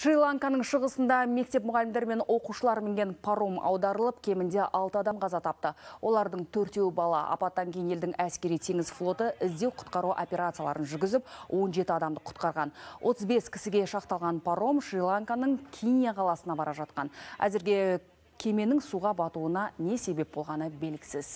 Шри-Ланканың шығысында мектеп мұғалімдер мен оқушылар мінген паром аударылып, кемінде 6 адам қаза тапты. Олардың төртеуі бала апаттан кейін елдің әскери теңіз флоты іздеу құтқару операцияларын жүргізіп, 17 адамды құтқарған. 35 кісіге шақталған паром Шри-Ланканың Кинья қаласына бара жатқан. Әзірге кеменің суға батуына не себеп болғаны белгісіз.